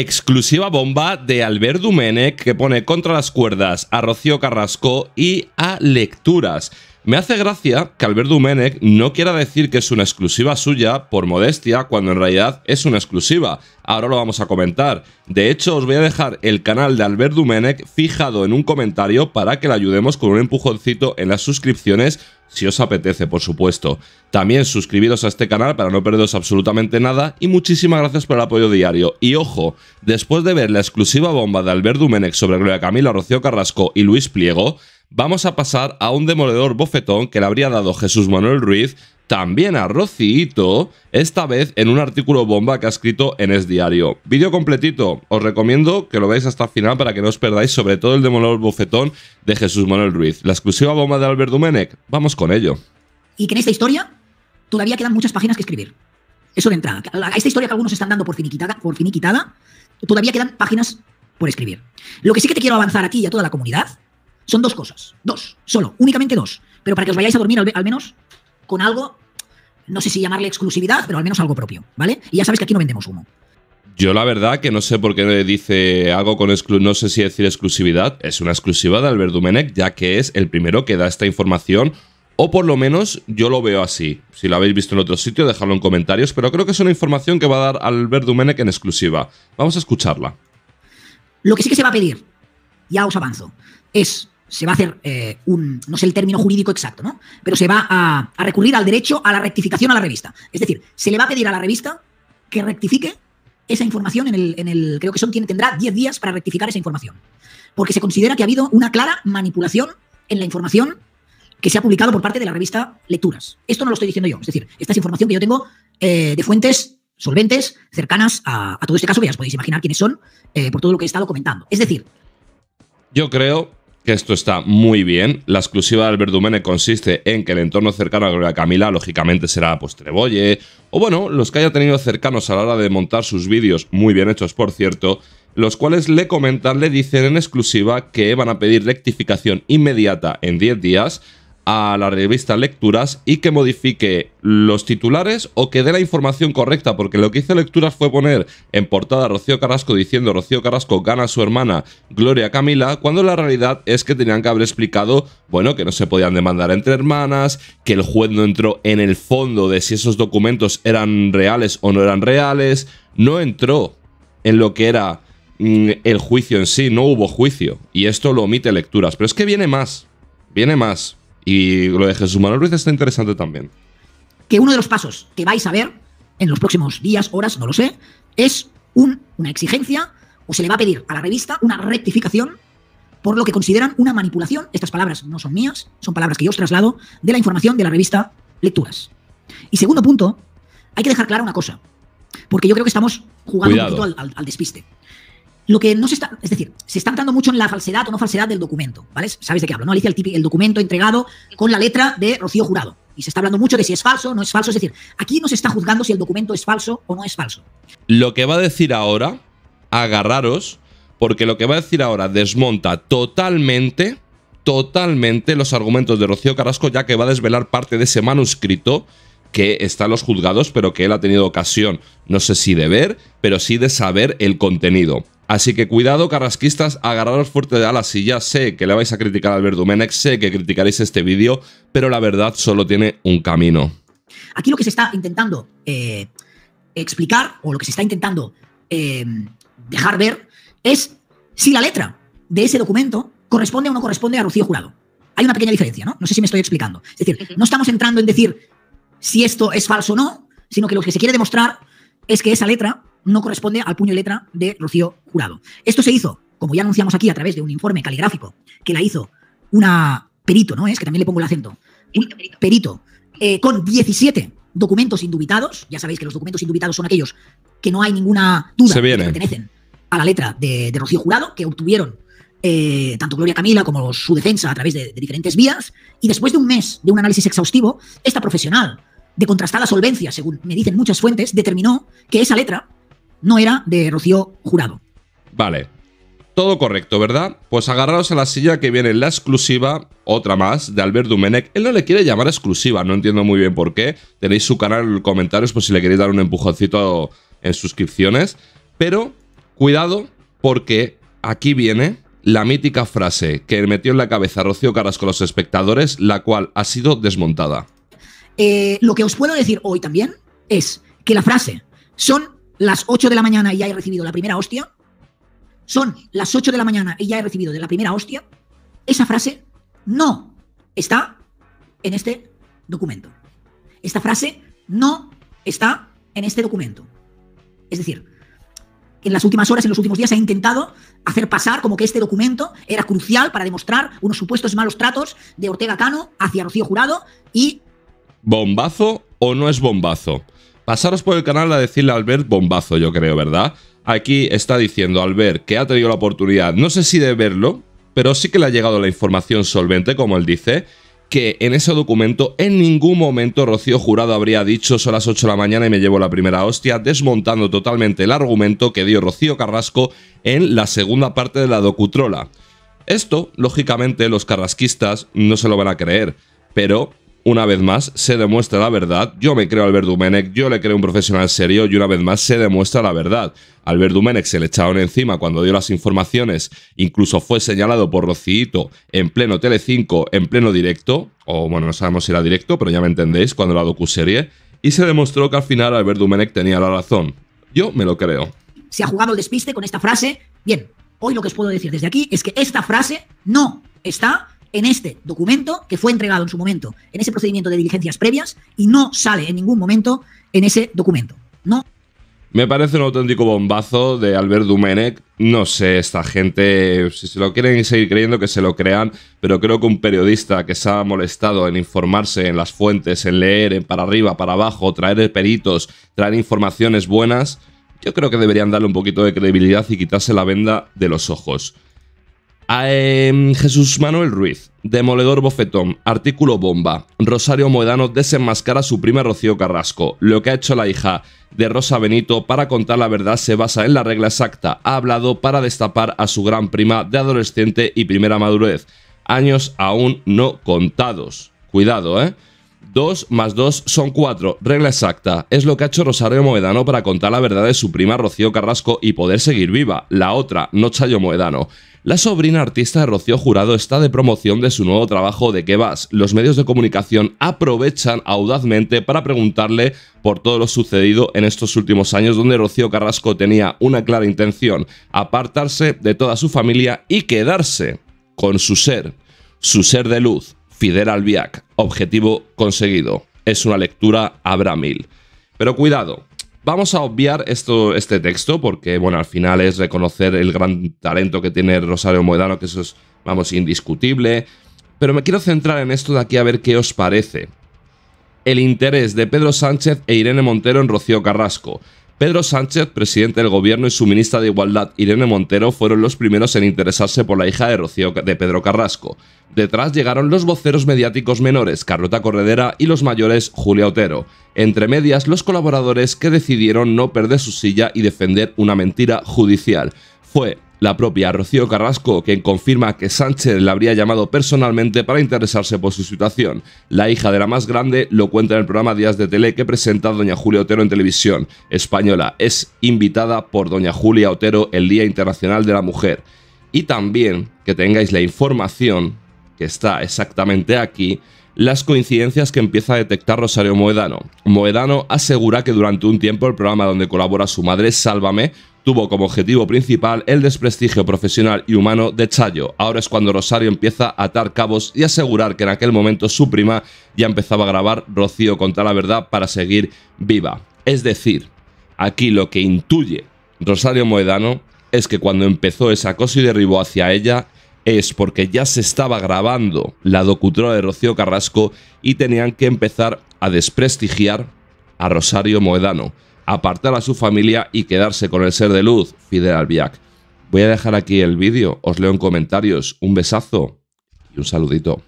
Exclusiva bomba de Albert Dumenech que pone contra las cuerdas a Rocío Carrasco y a Lecturas. Me hace gracia que Albert Dumenech no quiera decir que es una exclusiva suya por modestia, cuando en realidad es una exclusiva. Ahora lo vamos a comentar. De hecho, os voy a dejar el canal de Albert Dumenech fijado en un comentario para que le ayudemos con un empujoncito en las suscripciones, si os apetece, por supuesto. También suscribiros a este canal para no perderos absolutamente nada y muchísimas gracias por el apoyo diario. Y ojo, después de ver la exclusiva bomba de Albert Dumenech sobre Gloria Camila, Rocío Carrasco y Luis Pliego, vamos a pasar a un demoledor bofetón que le habría dado Jesús Manuel Ruiz también a Rocito, esta vez en un artículo bomba que ha escrito en Es Diario. Vídeo completito, os recomiendo que lo veáis hasta el final para que no os perdáis, sobre todo el demoledor bofetón de Jesús Manuel Ruiz. La exclusiva bomba de Albert Dumeneck, vamos con ello. Y que en esta historia todavía quedan muchas páginas que escribir. Eso una entrada. A esta historia que algunos están dando por finiquitada, por finiquitada, todavía quedan páginas por escribir. Lo que sí que te quiero avanzar aquí y a toda la comunidad son dos cosas, dos, solo, únicamente dos. Pero para que os vayáis a dormir al, menos con algo, no sé si llamarle exclusividad, pero al menos algo propio, ¿vale? Y ya sabéis que aquí no vendemos humo. Yo la verdad que no sé por qué dice algo con exclusividad. no sé si decir exclusividad. Es una exclusiva de Albert Dumenech, ya que es el primero que da esta información. O por lo menos yo lo veo así. Si lo habéis visto en otro sitio, dejadlo en comentarios. Pero creo que es una información que va a dar Albert Dumenech en exclusiva. Vamos a escucharla. Lo que sí que se va a pedir, ya os avanzo, es se va a hacer eh, un, no sé el término jurídico exacto, ¿no? Pero se va a, recurrir al derecho a la rectificación a la revista. Es decir, se le va a pedir a la revista que rectifique esa información en el, creo que son, tiene, tendrá 10 días para rectificar esa información. Porque se considera que ha habido una clara manipulación en la información que se ha publicado por parte de la revista Lecturas. Esto no lo estoy diciendo yo, es decir, esta es información que yo tengo eh, de fuentes solventes cercanas a, todo este caso, ya os podéis imaginar quiénes son eh, por todo lo que he estado comentando. Es decir... Yo creo que esto está muy bien. La exclusiva del Dumene consiste en que el entorno cercano a Gloria Camila, lógicamente, será pues Trebolle, o bueno, los que haya tenido cercanos a la hora de montar sus vídeos, muy bien hechos por cierto, los cuales le comentan, le dicen en exclusiva que van a pedir rectificación inmediata en 10 días a la revista Lecturas y que modifique los titulares o que dé la información correcta, porque lo que hizo Lecturas fue poner en portada a Rocío Carrasco diciendo Rocío Carrasco gana a su hermana Gloria Camila, cuando la realidad es que tenían que haber explicado, bueno, que no se podían demandar entre hermanas, que el juez no entró en el fondo de si esos documentos eran reales o no eran reales, no entró en lo que era mm, el juicio en sí, no hubo juicio, y esto lo omite Lecturas, pero es que viene más, viene más. Y lo de Jesús Manuel Ruiz está interesante también. Que uno de los pasos que vais a ver en los próximos días, horas, no lo sé, es una exigencia o se le va a pedir a la revista una rectificación por lo que consideran una manipulación, estas palabras no son mías, son palabras que yo os traslado de la información de la revista Lecturas. Y segundo punto, hay que dejar clara una cosa, porque yo creo que estamos jugando un poquito al despiste. Lo que no se está, es decir, se está entrando mucho en la falsedad o no falsedad del documento, ¿vale? Sabes de qué hablo, ¿no? Alicia, el, documento entregado con la letra de Rocío Jurado. Y se está hablando mucho de si es falso o no es falso. Es decir, aquí no se está juzgando si el documento es falso o no es falso. Lo que va a decir ahora, agarraros, porque lo que va a decir ahora desmonta totalmente, totalmente los argumentos de Rocío Carrasco, ya que va a desvelar parte de ese manuscrito que está en los juzgados, pero que él ha tenido ocasión, no sé si de ver, pero sí de saber el contenido. Así que cuidado, carrasquistas, agarraros fuerte de alas. Y ya sé que le vais a criticar al Verdumenex, sé que criticaréis este vídeo, pero la verdad solo tiene un camino. Aquí lo que se está intentando eh, explicar, o lo que se está intentando eh, dejar ver, es si la letra de ese documento corresponde o no corresponde a Rocío Jurado. Hay una pequeña diferencia, ¿no? No sé si me estoy explicando. Es decir, no estamos entrando en decir si esto es falso o no, sino que lo que se quiere demostrar es que esa letra no corresponde al puño y letra de Rocío Jurado. Esto se hizo, como ya anunciamos aquí, a través de un informe caligráfico que la hizo una perito, ¿no? Es que también le pongo el acento. Perito, perito. Eh, con 17 documentos indubitados. Ya sabéis que los documentos indubitados son aquellos que no hay ninguna duda que pertenecen a la letra de, Rocío Jurado, que obtuvieron eh, tanto Gloria Camila como su defensa a través de, de, diferentes vías. Y después de un mes de un análisis exhaustivo, esta profesional de contrastada solvencia, según me dicen muchas fuentes, determinó que esa letra no era de Rocío Jurado. Vale. Todo correcto, ¿verdad? Pues agarraros a la silla que viene la exclusiva, otra más, de Albert Dumenech. Él no le quiere llamar exclusiva, no entiendo muy bien por qué. Tenéis su canal en los comentarios por si le queréis dar un empujoncito en suscripciones. Pero cuidado, porque aquí viene la mítica frase que metió en la cabeza Rocío Carrasco con los espectadores, la cual ha sido desmontada. Eh, lo que os puedo decir hoy también es que la frase son las 8 de la mañana y ya he recibido la primera hostia, son las 8 de la mañana y ya he recibido de la primera hostia, esa frase no está en este documento. Esta frase no está en este documento. Es decir, en las últimas horas, en los últimos días, se ha intentado hacer pasar como que este documento era crucial para demostrar unos supuestos malos tratos de Ortega Cano hacia Rocío Jurado y... ¿Bombazo o no es bombazo? Pasaros por el canal a decirle a Albert bombazo, yo creo, ¿verdad? Aquí está diciendo Albert que ha tenido la oportunidad, no sé si de verlo, pero sí que le ha llegado la información solvente, como él dice, que en ese documento en ningún momento Rocío Jurado habría dicho son las 8 de la mañana y me llevo la primera hostia, desmontando totalmente el argumento que dio Rocío Carrasco en la segunda parte de la docutrola. Esto, lógicamente, los carrasquistas no se lo van a creer, pero una vez más se demuestra la verdad. Yo me creo a Albert yo le creo un profesional serio y una vez más se demuestra la verdad. Albert Dumenech se le echaron encima cuando dio las informaciones, incluso fue señalado por Rocito en pleno Telecinco, en pleno directo, o bueno, no sabemos si era directo, pero ya me entendéis, cuando la docuserie, y se demostró que al final Albert Dumenech tenía la razón. Yo me lo creo. Se ha jugado el despiste con esta frase. Bien, hoy lo que os puedo decir desde aquí es que esta frase no está en este documento que fue entregado en su momento en ese procedimiento de diligencias previas y no sale en ningún momento en ese documento. No. Me parece un auténtico bombazo de Albert Dumenech. No sé, esta gente, si se lo quieren seguir creyendo, que se lo crean, pero creo que un periodista que se ha molestado en informarse en las fuentes, en leer, en para arriba, para abajo, traer peritos, traer informaciones buenas, yo creo que deberían darle un poquito de credibilidad y quitarse la venda de los ojos. A ah, em, Jesús Manuel Ruiz, Demoledor Bofetón, artículo bomba. Rosario Moedano desenmascara a su prima Rocío Carrasco. Lo que ha hecho la hija de Rosa Benito para contar la verdad se basa en la regla exacta. Ha hablado para destapar a su gran prima de adolescente y primera madurez. Años aún no contados. Cuidado, ¿eh? 2 más 2 son 4, regla exacta. Es lo que ha hecho Rosario Moedano para contar la verdad de su prima Rocío Carrasco y poder seguir viva. La otra, no Chayo Moedano. La sobrina artista de Rocío Jurado está de promoción de su nuevo trabajo de qué vas. Los medios de comunicación aprovechan audazmente para preguntarle por todo lo sucedido en estos últimos años donde Rocío Carrasco tenía una clara intención, apartarse de toda su familia y quedarse con su ser, su ser de luz, Fidel Albiac. Objetivo conseguido. Es una lectura Abramil. Pero cuidado, Vamos a obviar esto, este texto porque, bueno, al final es reconocer el gran talento que tiene Rosario Moedano, que eso es, vamos, indiscutible. Pero me quiero centrar en esto de aquí a ver qué os parece. El interés de Pedro Sánchez e Irene Montero en Rocío Carrasco. Pedro Sánchez, presidente del gobierno, y su ministra de Igualdad, Irene Montero, fueron los primeros en interesarse por la hija de Rocío de Pedro Carrasco. Detrás llegaron los voceros mediáticos menores, Carlota Corredera, y los mayores, Julia Otero. Entre medias, los colaboradores que decidieron no perder su silla y defender una mentira judicial. Fue la propia Rocío Carrasco, quien confirma que Sánchez la habría llamado personalmente para interesarse por su situación. La hija de la más grande lo cuenta en el programa Días de Tele que presenta Doña Julia Otero en televisión española. Es invitada por Doña Julia Otero el Día Internacional de la Mujer. Y también que tengáis la información, que está exactamente aquí, las coincidencias que empieza a detectar Rosario Moedano. Moedano asegura que durante un tiempo el programa donde colabora su madre, Sálvame, tuvo como objetivo principal el desprestigio profesional y humano de Chayo. Ahora es cuando Rosario empieza a atar cabos y asegurar que en aquel momento su prima ya empezaba a grabar Rocío contra la verdad para seguir viva. Es decir, aquí lo que intuye Rosario Moedano es que cuando empezó esa cosa y derribó hacia ella, es porque ya se estaba grabando la docutora de Rocío Carrasco y tenían que empezar a desprestigiar a Rosario Moedano, apartar a su familia y quedarse con el ser de luz, Fidel Albiac. Voy a dejar aquí el vídeo, os leo en comentarios. Un besazo y un saludito.